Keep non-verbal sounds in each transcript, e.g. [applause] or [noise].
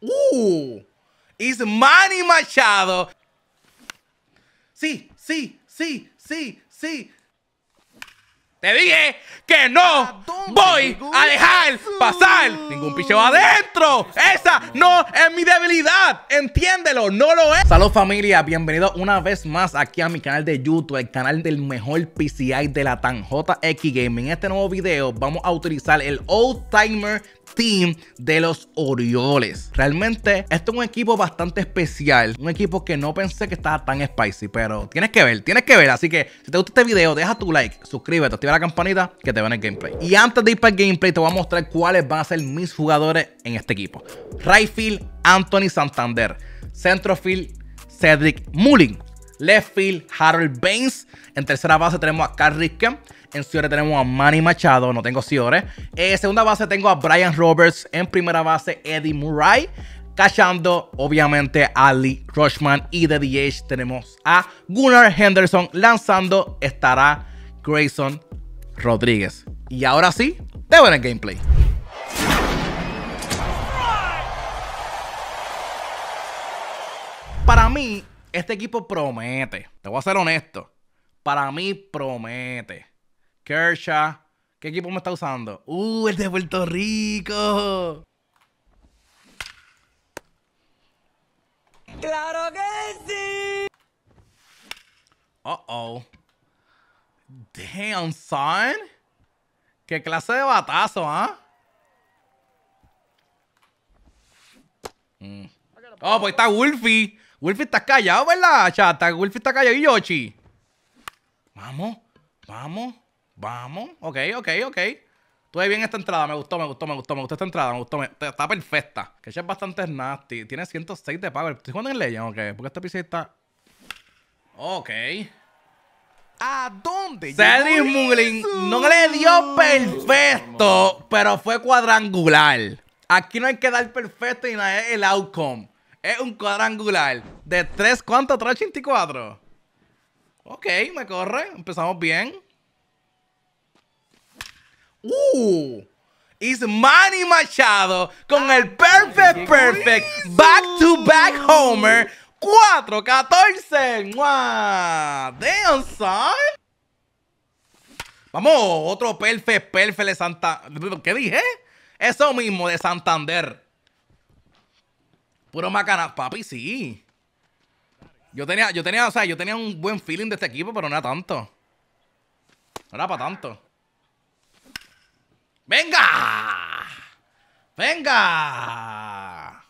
¡Uh! It's Manny Machado. Sí, sí, sí, sí, sí. Te dije que no voy a dejar pasar ningún picheo adentro. Esa no es mi debilidad. Entiéndelo, no lo es. Salud familia, bienvenido una vez más aquí a mi canal de YouTube, el canal del mejor PCI de la tan JX Gaming. En este nuevo video vamos a utilizar el Old Timer Team de los Orioles. Realmente, esto es un equipo bastante especial. Un equipo que no pensé que estaba tan spicy, pero tienes que ver, tienes que ver. Así que, si te gusta este video, deja tu like, suscríbete, activa la campanita que te vean el gameplay. Y antes de ir para el gameplay, te voy a mostrar cuáles van a ser mis jugadores en este equipo. Rayfield, Anthony Santander. Centrofield, Cedric Mullin left field, Harold Baines. En tercera base tenemos a Carl Ripken. En Ciore tenemos a Manny Machado, no tengo Ciore. Eh, en segunda base tengo a Brian Roberts. En primera base, Eddie Murray. Cachando, obviamente, a Lee Rushman. Y de DH tenemos a Gunnar Henderson. Lanzando estará Grayson Rodríguez. Y ahora sí, te ver el gameplay. Para mí, este equipo promete. Te voy a ser honesto. Para mí promete. Kersha, ¿Qué equipo me está usando? ¡Uh, el de Puerto Rico! ¡Claro que sí! oh! oh. Damn, son. ¿Qué clase de batazo, ah? Mm. Oh, pues está Wolfie. Wilfie, está callado, ¿verdad, chata? Wilfie está callado. Y Yoshi. Vamos, vamos, vamos. Ok, ok, ok. Tuve bien esta entrada, me gustó, me gustó, me gustó, me gustó esta entrada, me gustó, está perfecta. Que ella es bastante nasty, tiene 106 de power. ¿Estoy jugando en Legend o Porque esta PC está... Ok. ¿A dónde? Sally Muglin no le dio perfecto, pero fue cuadrangular. Aquí no hay que dar perfecto y nada, el outcome. Es un cuadrangular de 3, ¿cuánto? 84? Ok, me corre. Empezamos bien. ¡Uh! Manny Machado con el ah, Perfect Perfect Back to Back Homer 4-14. ¡Damn, son! Vamos, otro Perfect Perfect de Santa... ¿Qué dije? Eso mismo de Santander. Puro macana, papi, sí. Yo tenía, yo tenía, o sea, yo tenía un buen feeling de este equipo, pero no era tanto. No era para tanto. ¡Venga! ¡Venga!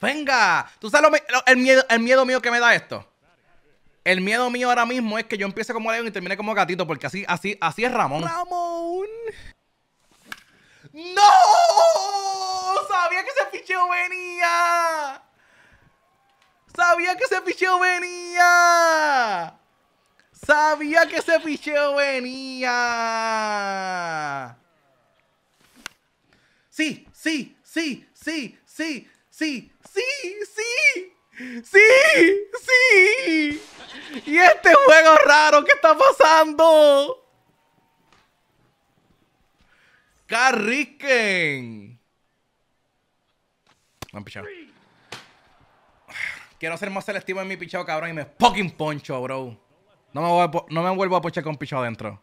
¡Venga! ¿Tú sabes el, miedo, el miedo mío que me da esto? El miedo mío ahora mismo es que yo empiece como león y termine como gatito, porque así, así, así es Ramón. ¡Ramón! ¡No! Sabía que ese picheo venía. Sabía que ese picheo venía. Sabía que ese picheo venía. Sí, sí, sí, sí, sí, sí, sí, sí. Sí, sí. Y este juego raro que está pasando. Carriquen. Quiero ser más selectivo en mi pichado, cabrón, y me fucking poncho, bro. No me, vuelvo a pochar con pichado adentro.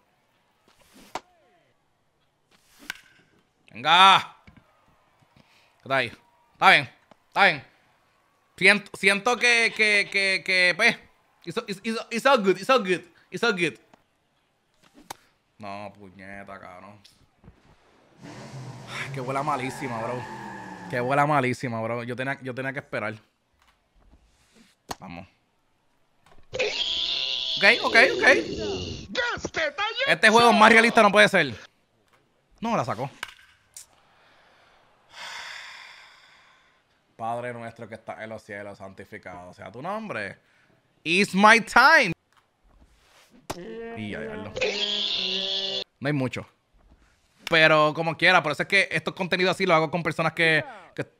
Venga. Está ahí. Está bien. Está bien. Siento, siento que, que, que, que, pues. It's, all good. It's all good. It's all good. No, puñeta, cabrón. que huela malísima, bro. Qué bola malísima, bro. Yo tenía, yo tenía que esperar. Vamos. Ok, ok, ok. Este juego más realista no puede ser. No, la sacó. Padre nuestro que está en los cielos, santificado sea tu nombre. It's my time. Y No hay mucho. Pero como quiera, por eso es que estos contenidos así lo hago con personas que,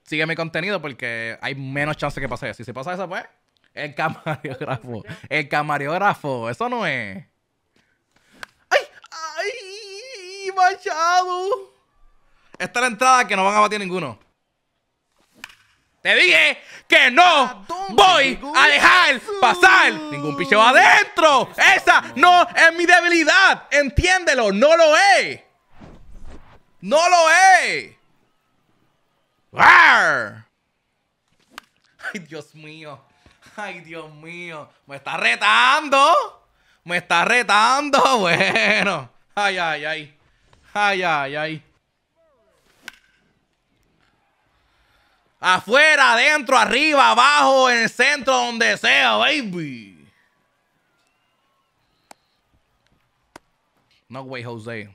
siguen mi contenido porque hay menos chance que pase eso. Si se pasa eso, pues, el camarógrafo El camarógrafo eso no es. ¡Ay! ¡Ay! ¡Machado! Esta es la entrada que no van a batir ninguno. Te dije que no voy a dejar pasar ningún picheo adentro. Esa no es mi debilidad. Entiéndelo, no lo es. ¡No lo es! Ay, Dios mío. Ay, Dios mío. Me está retando. Me está retando. [laughs] Bueno. Ay, ay, ay. Ay, ay, ay. Afuera, adentro, arriba, abajo, en el centro, donde sea, baby. No way, Jose.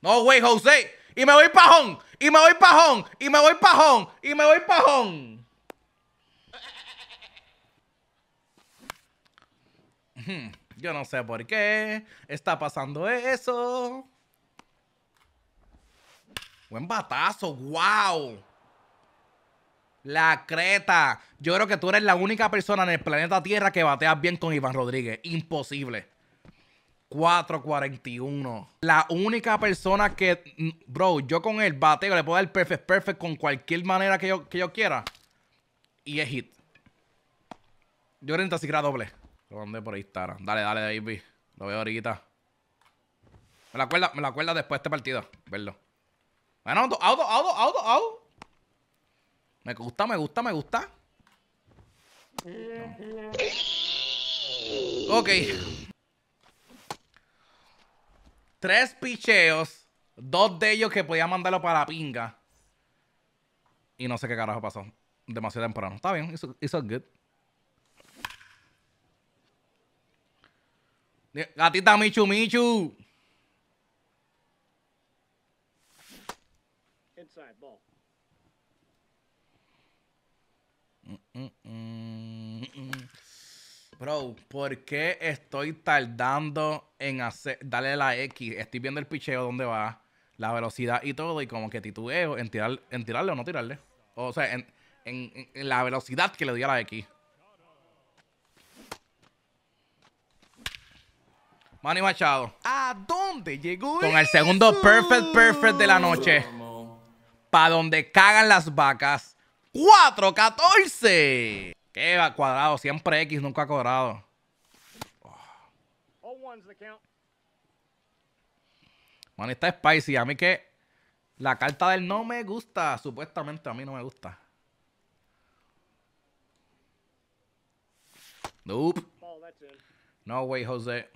No, güey, José. Y me voy pajón. Y me voy pajón. Y me voy pajón. Y me voy pajón. [laughs] Yo no sé por qué está pasando eso. Buen batazo, wow. La creta. Yo creo que tú eres la única persona en el planeta Tierra que bateas bien con Iván Rodríguez. Imposible. 441. La única persona que. Bro, yo con el bateo le puedo dar perfect, perfect con cualquier manera que yo, que yo quiera. Y es hit. Yo que si siquiera doble. Lo mandé por Instagram. Dale, dale, vi Lo veo ahorita. Me la acuerda, me la acuerda después de este partido. Verlo. Me gusta, me gusta, me gusta. Ok. Tres picheos. Dos de ellos que podía mandarlo para la pinga. Y no sé qué carajo pasó. Demasiado temprano. Está bien, it's, es good. Gatita Michu Michu. bro, ¿por qué estoy tardando en hacer, darle la X? Estoy viendo el picheo, dónde va, la velocidad y todo, y como que titubeo en, tirar, en tirarle o no tirarle. O sea, en, la velocidad que le doy a la X. Manny Machado. ¿A dónde llegó Con el segundo perfect perfect de la noche. Para donde cagan las vacas. 4-14. ¿Qué cuadrado? Siempre X, nunca cuadrado. cobrado. Bueno, está spicy. A mí que la carta del no me gusta. Supuestamente a mí no me gusta. Nope. No way, José.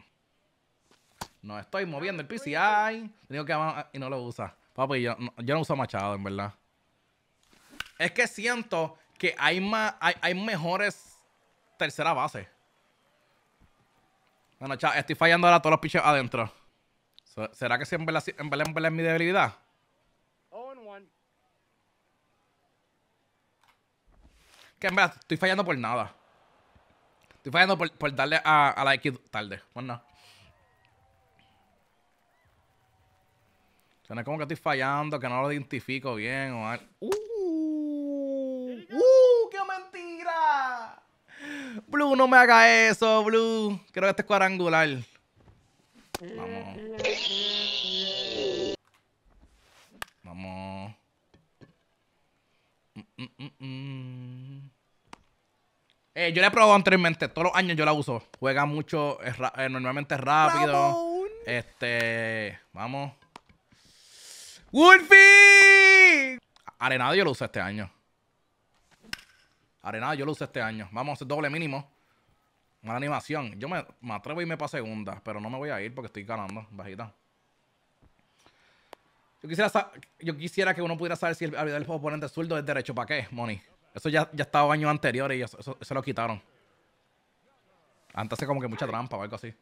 No estoy moviendo el PCI. tengo que y no lo usa. Papi, yo, yo no uso machado, en verdad. Es que siento que hay, más, hay, hay mejores tercera base. Bueno, chao, estoy fallando ahora todos los piches adentro. ¿Será que si en verdad, en mi debilidad? Oh, que en verdad estoy fallando por nada. Estoy fallando por, darle a, la X tarde. Bueno. Pues no. Suena como que estoy fallando, que no lo identifico bien o algo. Uh. Blue, no me haga eso, Blue. Creo que este es cuadrangular. Vamos. Vamos. Mm, mm, mm, eh, yo la he probado anteriormente. Todos los años yo la uso. Juega mucho, eh, normalmente rápido. Este. Vamos. ¡Wolfie! Arenado yo lo uso este año. Arena, yo lo usé este año. Vamos a doble mínimo. Mala animación. Yo me, me atrevo a irme para segunda, pero no me voy a ir porque estoy ganando. Bajita. Yo quisiera, yo quisiera que uno pudiera saber si el, juego oponente zurdo es derecho. ¿Para qué, money? Eso ya, ya estaba años anteriores y se lo quitaron. Antes hace como que mucha trampa o algo así.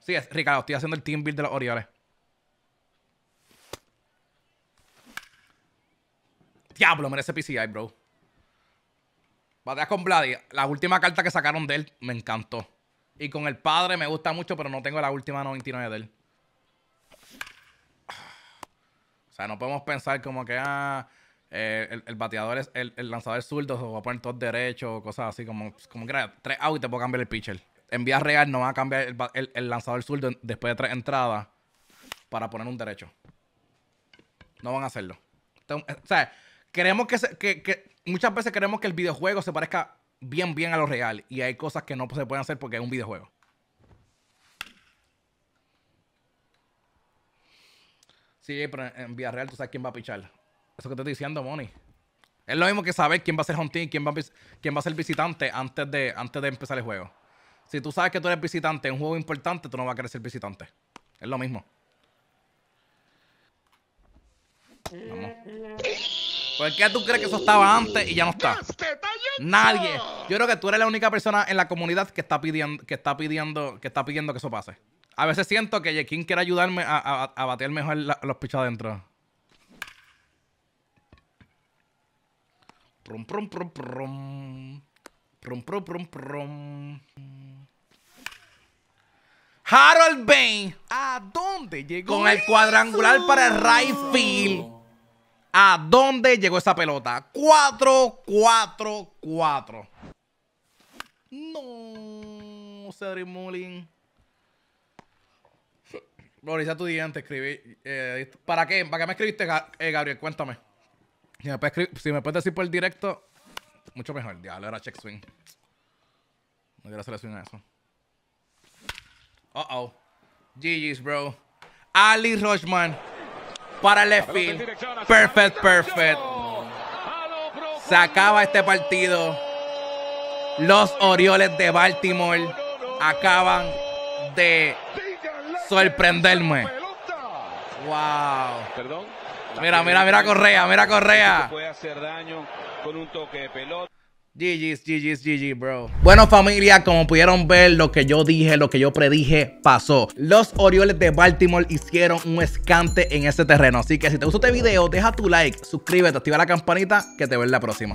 Sí, es, Ricardo, estoy haciendo el team build de los Orioles. Diablo, merece PCI, bro. Bateas con Vladi. La última carta que sacaron de él me encantó. Y con el padre me gusta mucho, pero no tengo la última 99 de él. O sea, no podemos pensar como que ah, eh, el, bateador es el, lanzador zurdo, se va a poner todo derecho, cosas así, como, como que tres outs y te puedo cambiar el pitcher. En vía real no va a cambiar el, lanzador zurdo después de tres entradas para poner un derecho. No van a hacerlo. o sea, queremos que, que muchas veces queremos que el videojuego se parezca bien, bien a lo real. Y hay cosas que no se pueden hacer porque es un videojuego. Sí, pero en vida real tú sabes quién va a pichar. Eso que te estoy diciendo, money. Es lo mismo que saber quién va a ser home team, quién va a, quién va a ser visitante antes de, antes de empezar el juego. Si tú sabes que tú eres visitante en un juego importante, tú no vas a querer ser visitante. Es lo mismo. Vamos. ¿Por qué tú crees que eso estaba antes y ya no está? Nadie. Yo creo que tú eres la única persona en la comunidad que está pidiendo, que está pidiendo, que está pidiendo que eso pase. A veces siento que Jekin quiere ayudarme a, a, batear mejor los pichos adentro. Prum, prum, prum, prum. Prum, prum, prum, prum. Harold Bain, ¿a dónde llegó? Con el cuadrangular para el right a dónde llegó esa pelota. 4, 4, 4. No, Cedric Mullin. Gloriza tu diente, escribí. Eh, ¿Para qué? ¿Para qué me escribiste, eh, Gabriel? Cuéntame. Si me, puedes decir por el directo, mucho mejor. Diablo, era check swing. No quiero hacer swing a eso. Uh oh. GG's, bro. Ali Rochman para el left Perfect, perfect. Se acaba este partido. Los Orioles de Baltimore acaban de sorprenderme. Wow. Mira, mira, mira Correa, mira Correa. Puede hacer daño con un toque de pelota. GG's, GG's, GG, bro. Bueno, familia, como pudieron ver, lo que yo dije, lo que yo predije, pasó. Los Orioles de Baltimore hicieron un escante en ese terreno. Así que si te gustó este video, deja tu like, suscríbete, activa la campanita, que te veo en la próxima.